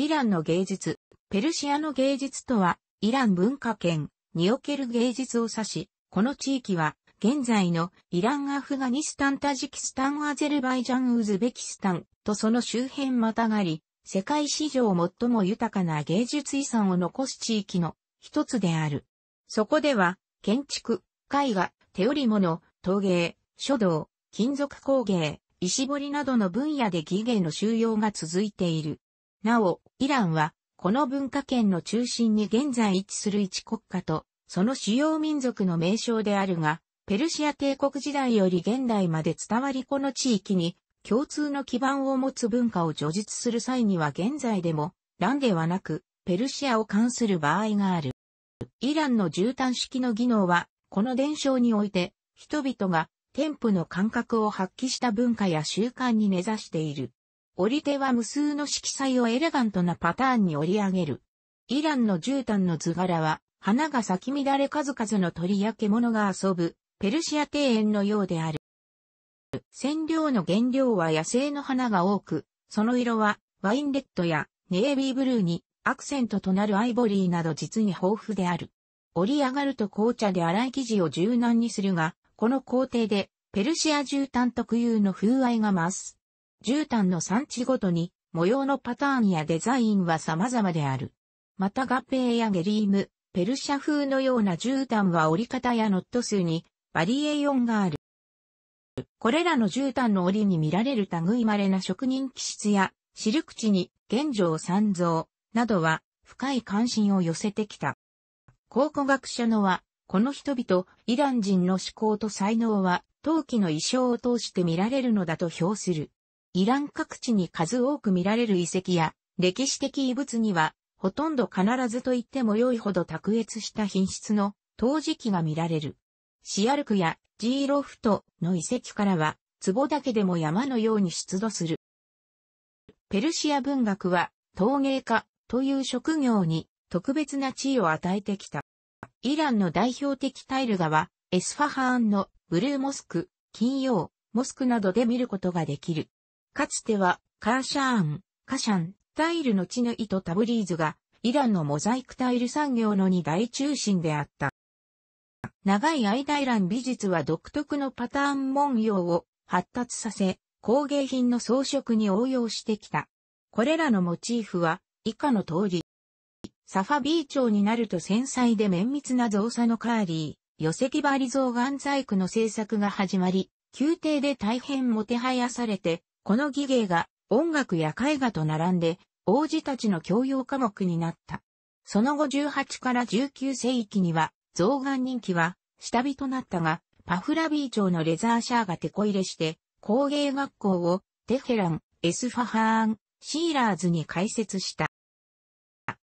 イランの芸術、ペルシアの芸術とは、イラン文化圏における芸術を指し、この地域は、現在のイラン、アフガニスタン、タジキスタン、アゼルバイジャン、ウズベキスタンとその周辺またがり、世界史上最も豊かな芸術遺産を残す地域の一つである。そこでは、建築、絵画、手織物、陶芸、書道、金属工芸、石彫りなどの分野で技芸の収容が続いている。なお、イランは、この文化圏の中心に現在位置する一国家と、その主要民族の名称であるが、ペルシア帝国時代より現代まで伝わりこの地域に共通の基盤を持つ文化を叙述する際には現在でも乱ではなくペルシアを関する場合がある。イランの絨毯式の技能はこの伝承において人々が添付の感覚を発揮した文化や習慣に根ざしている。折り手は無数の色彩をエレガントなパターンに織り上げる。イランの絨毯の図柄は、花が咲き乱れ数々の鳥や獣が遊ぶ、ペルシア庭園のようである。染料の原料は野生の花が多く、その色はワインレッドやネイビーブルーにアクセントとなるアイボリーなど実に豊富である。折り上がると紅茶で粗い生地を柔軟にするが、この工程でペルシア絨毯特有の風合いが増す。絨毯の産地ごとに模様のパターンやデザインは様々である。また合併やゲリーム、ペルシャ風のような絨毯は折り方やノット数にバリエーションがある。これらの絨毯の折りに見られる類稀な職人気質や、シルク地に現状三蔵などは深い関心を寄せてきた。考古学者のは、この人々、イラン人の思考と才能は、陶器の衣装を通して見られるのだと評する。イラン各地に数多く見られる遺跡や、歴史的遺物には、ほとんど必ずと言っても良いほど卓越した品質の陶磁器が見られる。シアルクやジーロフトの遺跡からは、壺だけでも山のように出土する。ペルシア文学は陶芸家という職業に特別な地位を与えてきた。イランの代表的タイル画はエスファハーンのブルーモスク、金曜、モスクなどで見ることができる。かつては、カーシャーン、カシャン、タイルの地の糸とタブリーズが、イランのモザイクタイル産業の二大中心であった。長い間イラン美術は独特のパターン文様を発達させ、工芸品の装飾に応用してきた。これらのモチーフは以下の通り。サファビー調になると繊細で綿密な造作のカーリー、寄せ木張り造岩細工の制作が始まり、宮廷で大変もてはやされて、この技芸が音楽や絵画と並んで王子たちの教養科目になった。その後18から19世紀には象眼人気は下火となったが、パフラビー朝のレザーシャーが手こ入れして、工芸学校をテヘラン、エスファハーン、シーラーズに開設した。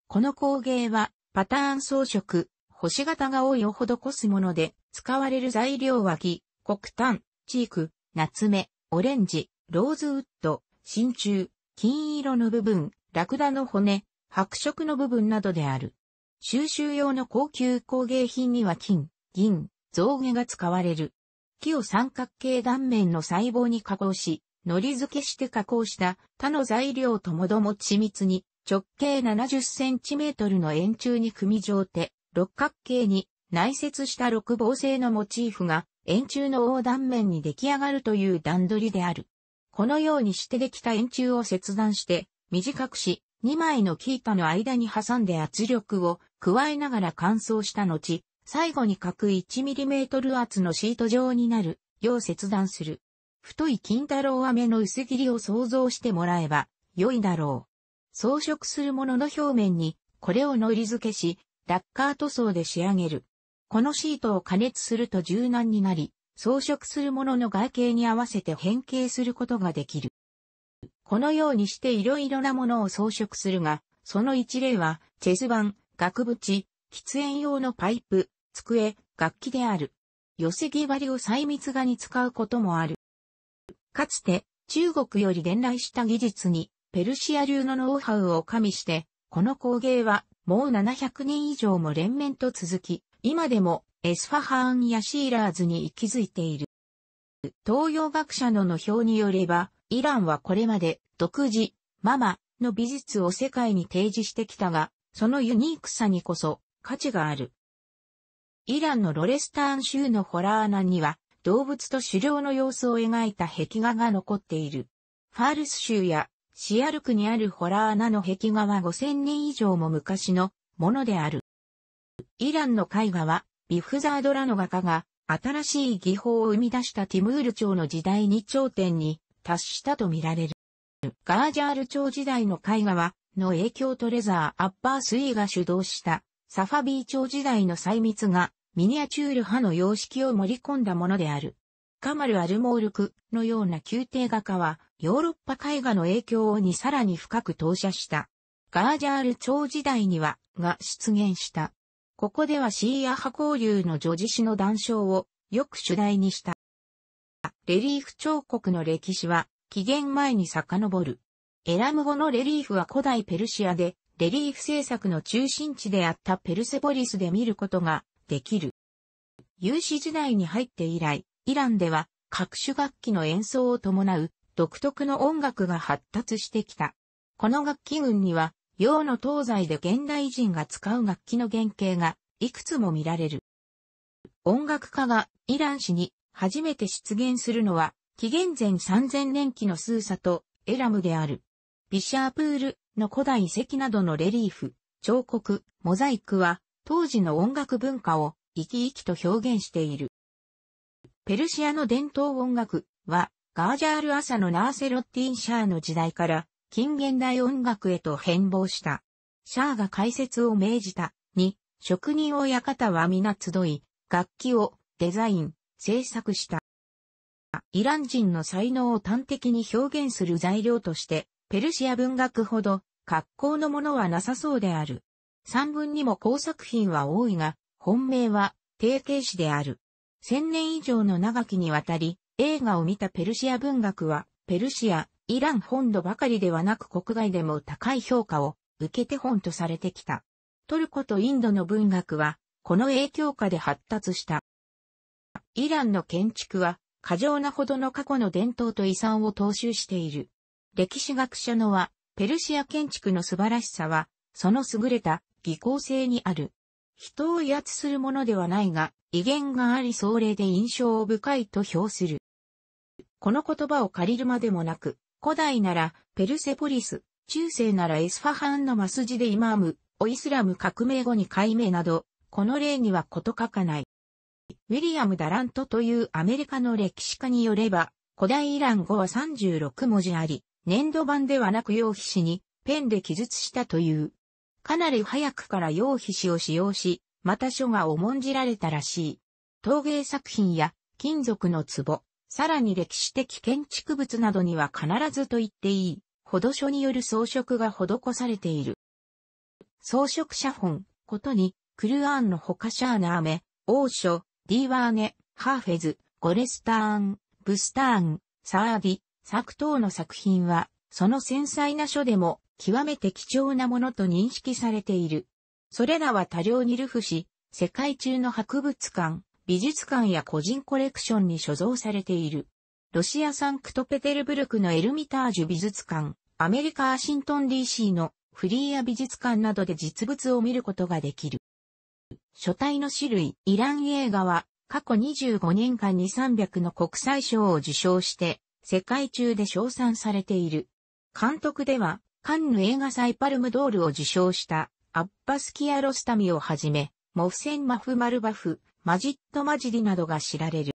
この工芸はパターン装飾、星型が多いを施すもので、使われる材料は木、黒炭、チーク、夏目、オレンジ、ローズウッド、真鍮、金色の部分、ラクダの骨、白色の部分などである。収集用の高級工芸品には金、銀、象牙が使われる。木を三角形断面の細胞に加工し、糊付けして加工した他の材料ともども緻密に直径70センチメートルの円柱に組み上手、六角形に内接した六芒製のモチーフが円柱の横断面に出来上がるという段取りである。このようにしてできた円柱を切断して、短くし、2枚のキーパの間に挟んで圧力を加えながら乾燥した後、最後に角 1mm 厚のシート状になるよう切断する。太い金太郎飴の薄切りを想像してもらえば良いだろう。装飾するものの表面にこれをのり付けし、ラッカー塗装で仕上げる。このシートを加熱すると柔軟になり、装飾するものの外形に合わせて変形することができる。このようにして色々なものを装飾するが、その一例は、チェス板、額縁、喫煙用のパイプ、机、楽器である。寄せ木針を細密画に使うこともある。かつて、中国より伝来した技術に、ペルシア流のノウハウを加味して、この工芸は、もう700年以上も連綿と続き、今でもエスファハーンやシーラーズに息づいている。東洋学者のの表によれば、イランはこれまで独自、ママの美術を世界に提示してきたが、そのユニークさにこそ価値がある。イランのロレスターン州のホラー穴には、動物と狩猟の様子を描いた壁画が残っている。ファールス州やシアルクにあるホラー穴の壁画は5000年以上も昔のものである。イランの絵画は、ビフザードラの画家が、新しい技法を生み出したティムール朝の時代に頂点に達したとみられる。ガージャール朝時代の絵画は、の影響とレザー・アッパースイーが主導したサファビー朝時代の細密がミニアチュール派の様式を盛り込んだものである。カマル・アルモールクのような宮廷画家はヨーロッパ絵画の影響にさらに深く投射した。ガージャール朝時代にはが出現した。ここではシーア派交流の女子史の談笑をよく主題にした。レリーフ彫刻の歴史は紀元前に遡る。エラム語のレリーフは古代ペルシアで、レリーフ制作の中心地であったペルセポリスで見ることができる。有史時代に入って以来、イランでは各種楽器の演奏を伴う独特の音楽が発達してきた。この楽器群には洋の東西で現代人が使う楽器の原型がいくつも見られる。音楽家がイラン史に初めて出現するのは紀元前3000年期のスーサとエラムである。ビシャープールの古代遺跡などのレリーフ、彫刻、モザイクは当時の音楽文化を生き生きと表現している。ペルシアの伝統音楽はガージャール・アサのナーセロッティン・シャーの時代から近現代音楽へと変貌した。シャーが解説を命じた。に、職人親方は皆集い、楽器をデザイン、制作した。イラン人の才能を端的に表現する材料として、ペルシア文学ほど格好のものはなさそうである。三文にも工作品は多いが、本命は定型詞である。千年以上の長きにわたり、映画を見たペルシア文学は、ペルシア、イラン本土ばかりではなく国外でも高い評価を受けて本とされてきた。トルコとインドの文学は、この影響下で発達した。イランの建築は、過剰なほどの過去の伝統と遺産を踏襲している。歴史学者のは、ペルシア建築の素晴らしさは、その優れた技巧性にある。人を威圧するものではないが、威厳があり壮麗で印象深いと評する。この言葉を借りるまでもなく、古代ならペルセポリス、中世ならエスファハンのマスジでイマーム、オイスラム革命後に改名など、この例にはこと書かない。ウィリアム・ダラントというアメリカの歴史家によれば、古代イラン語は36文字あり、粘土版ではなく用皮紙にペンで記述したという。かなり早くから用皮紙を使用し、また書が重んじられたらしい。陶芸作品や金属の壺、さらに歴史的建築物などには必ずと言っていい、ほど書による装飾が施されている。装飾写本、ことに、クルアーンの他シャーナーメ、王書、ディーワーネ、ハーフェズ、ゴレスターン、ブスターン、サーディ、作等の作品は、その繊細な書でも、極めて貴重なものと認識されている。それらは多量に流布し、世界中の博物館、美術館や個人コレクションに所蔵されている。ロシア産クトペテルブルクのエルミタージュ美術館、アメリカアシントン DC のフリーア美術館などで実物を見ることができる。書体の種類、イラン映画は過去25年間に300の国際賞を受賞して、世界中で賞賛されている。監督では、カンヌ映画祭パルムドールを受賞した、アッバス・キアロスタミをはじめ、モフセン・マフ・マルバフ、マジットマジリなどが知られる。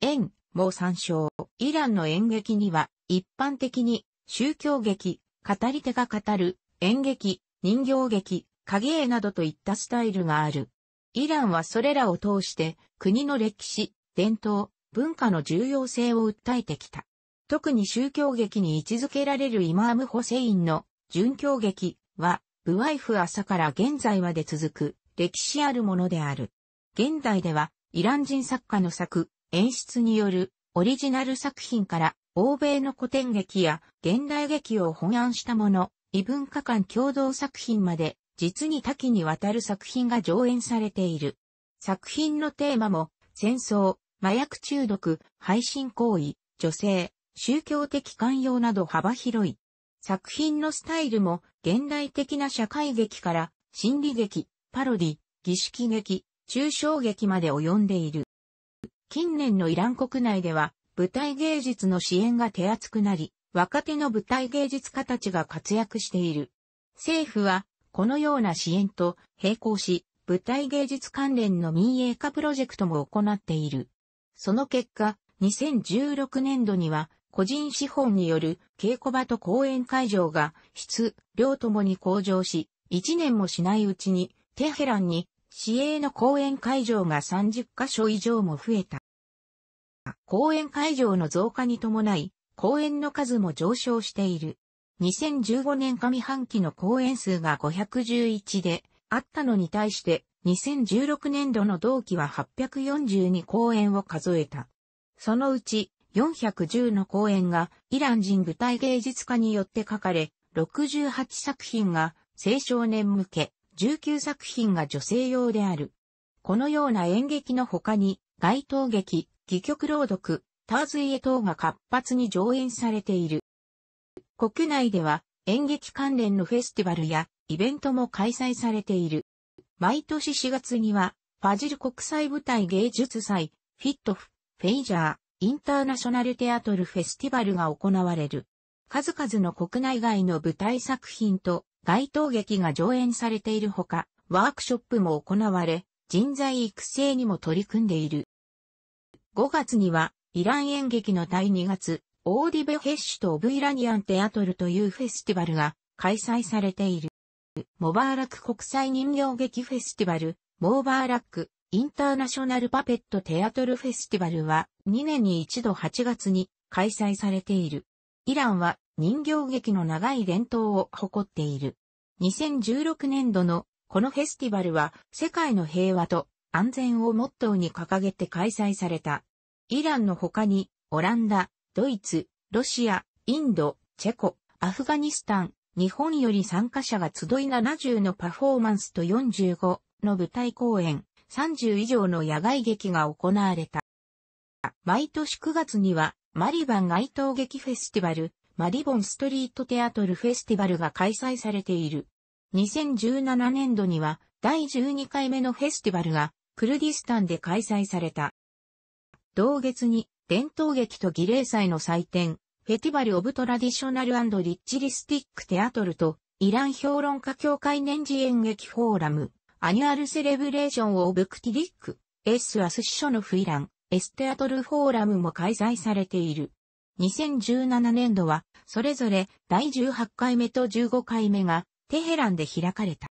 縁も参照。イランの演劇には、一般的に、宗教劇、語り手が語る、演劇、人形劇、影絵などといったスタイルがある。イランはそれらを通して国の歴史、伝統、文化の重要性を訴えてきた。特に宗教劇に位置づけられるイマーム・ホセインの殉教劇は、ブワイフ朝から現在まで続く歴史あるものである。現代ではイラン人作家の作、演出によるオリジナル作品から欧米の古典劇や現代劇を翻案したもの、異文化間共同作品まで実に多岐にわたる作品が上演されている。作品のテーマも戦争、麻薬中毒、配信行為、女性、宗教的寛容など幅広い。作品のスタイルも現代的な社会劇から心理劇、パロディ、儀式劇、中小劇まで及んでいる。近年のイラン国内では、舞台芸術の支援が手厚くなり、若手の舞台芸術家たちが活躍している。政府は、このような支援と並行し、舞台芸術関連の民営化プロジェクトも行っている。その結果、2016年度には、個人資本による稽古場と公演会場が質、量ともに向上し、1年もしないうちにテヘランに市営の公演会場が30カ所以上も増えた。公演会場の増加に伴い、公演の数も上昇している。2015年上半期の公演数が511であったのに対して、2016年度の同期は842公演を数えた。そのうち410の公演がイラン人舞台芸術家によって書かれ、68作品が青少年向け、19作品が女性用である。このような演劇の他に、街頭劇、戯曲朗読、ターズイエ等が活発に上演されている。国内では演劇関連のフェスティバルやイベントも開催されている。毎年4月には、ファジル国際舞台芸術祭、フィットフ、フェイジャー、インターナショナルテアトルフェスティバルが行われる。数々の国内外の舞台作品と街頭劇が上演されているほか、ワークショップも行われ、人材育成にも取り組んでいる。5月には、イラン演劇の第2月、オーディベヘッシュとオブイラニアンテアトルというフェスティバルが開催されている。モバーラック国際人形劇フェスティバル、モーバーラックインターナショナルパペットテアトルフェスティバルは2年に一度8月に開催されている。イランは人形劇の長い伝統を誇っている。2016年度のこのフェスティバルは世界の平和と安全をモットーに掲げて開催された。イランの他にオランダ、ドイツ、ロシア、インド、チェコ、アフガニスタン、日本より参加者が集い70のパフォーマンスと45の舞台公演、30以上の野外劇が行われた。毎年9月にはマリバン街頭劇フェスティバルマリボンストリートテアトルフェスティバルが開催されている。2017年度には第12回目のフェスティバルがクルディスタンで開催された。同月に伝統劇と儀礼祭の祭典、フェティバル・オブ・トラディショナル・リッチ・リスティック・テアトルとイラン評論家協会年次演劇フォーラム、アニュアル・セレブレーション・オブ・クティリック、エス・アスシショノフ・イラン、エステアトル・フォーラムも開催されている。2017年度は、それぞれ第18回目と15回目がテヘランで開かれた。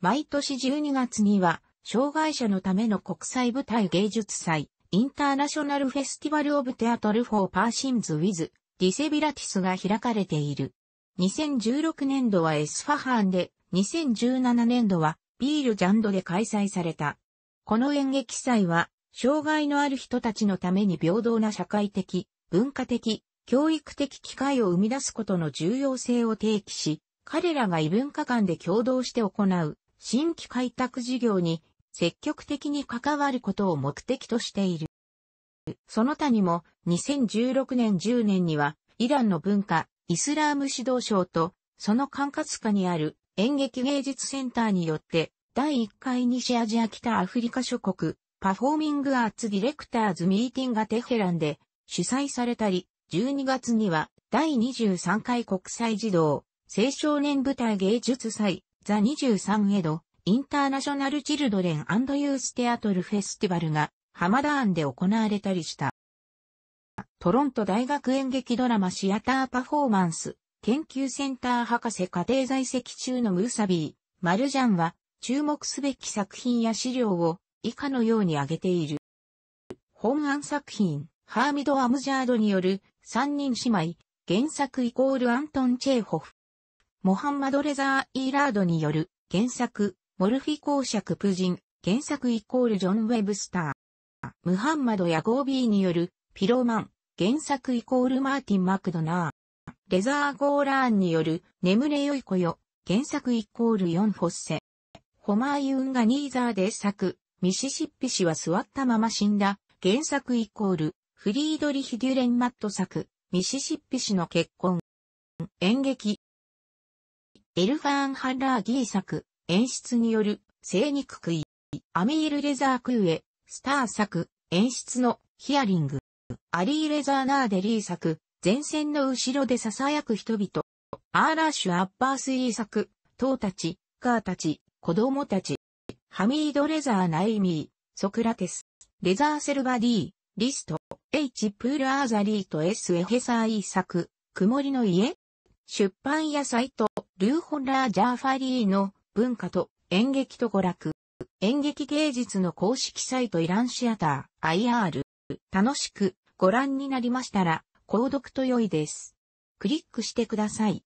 毎年12月には、障害者のための国際舞台芸術祭、インターナショナルフェスティバルオブテアトルフォーパーシンズウィズ、ディセビラティスが開かれている。2016年度はエスファハーンで、2017年度はビールジャンドで開催された。この演劇祭は、障害のある人たちのために平等な社会的、文化的、教育的機会を生み出すことの重要性を提起し、彼らが異文化間で共同して行う新規開拓事業に積極的に関わることを目的としている。その他にも2016年10年にはイランの文化、イスラーム指導省とその管轄下にある演劇芸術センターによって第1回西アジア北アフリカ諸国パフォーミングアーツディレクターズミーティングがテヘランで主催されたり、12月には第23回国際児童青少年舞台芸術祭ザ23エドインターナショナルチルドレンユーステアトルフェスティバルが浜田案で行われたりした。トロント大学演劇ドラマシアターパフォーマンス研究センター博士家庭在籍中のムーサビー、マルジャンは注目すべき作品や資料を以下のように挙げている。本案作品ハーミド・アムジャードによる三人姉妹、原作イコールアントン・チェーホフ。モハンマド・レザー・イーラードによる原作、モルフィ公爵プジン、原作イコールジョン・ウェブスター。ムハンマド・ヤゴービーによるピローマン、原作イコールマーティン・マクドナー。レザー・ゴーラーンによる眠れよい子よ、原作イコールヨフォッセ。ホマーユンがニーザーで作、ミシシッピ氏は座ったまま死んだ、原作イコール、フリードリヒ・デュレン・マット作、ミシシッピ氏の結婚。演劇。エルファーン・ハンラー・ギー作、演出による、生肉食い。アミール・レザー・クーエ、スター作、演出の、ヒアリング。アリー・レザー・ナーデリー作、前線の後ろで囁く人々。アーラッシュ・アッパース・イー作、党たち、カーたち、子供たち。ハミード・レザー・ナイミー、ソクラテス、レザー・セルバディ、リスト。H. プールアーザリーと S. エヘサーイ作、曇りの家出版やサイト、ューホラージャーファリーの文化と演劇と娯楽。演劇芸術の公式サイトイランシアター IR。楽しくご覧になりましたら、購読と良いです。クリックしてください。